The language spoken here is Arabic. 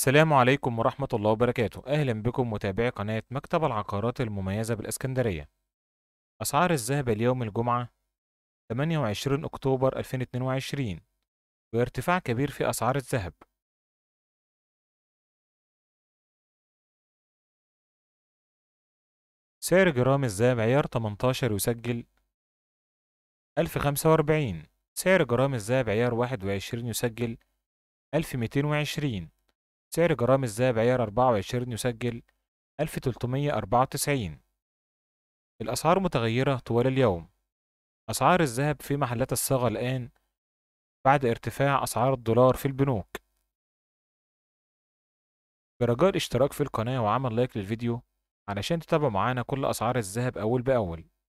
السلام عليكم ورحمة الله وبركاته أهلا بكم متابعي قناة مكتب العقارات المميزة بالإسكندرية أسعار الذهب اليوم الجمعة 28 أكتوبر 2022 وارتفاع كبير في أسعار الذهب سعر جرام الذهب عيار 18 يسجل 1045 سعر جرام الذهب عيار 21 يسجل 1220 سعر جرام الذهب عيار 24 يسجل 1394 الأسعار متغيرة طوال اليوم أسعار الذهب في محلات الصاغة الآن بعد ارتفاع أسعار الدولار في البنوك برجاء الاشتراك في القناة وعمل لايك للفيديو علشان تتابعوا معانا كل أسعار الذهب أول بأول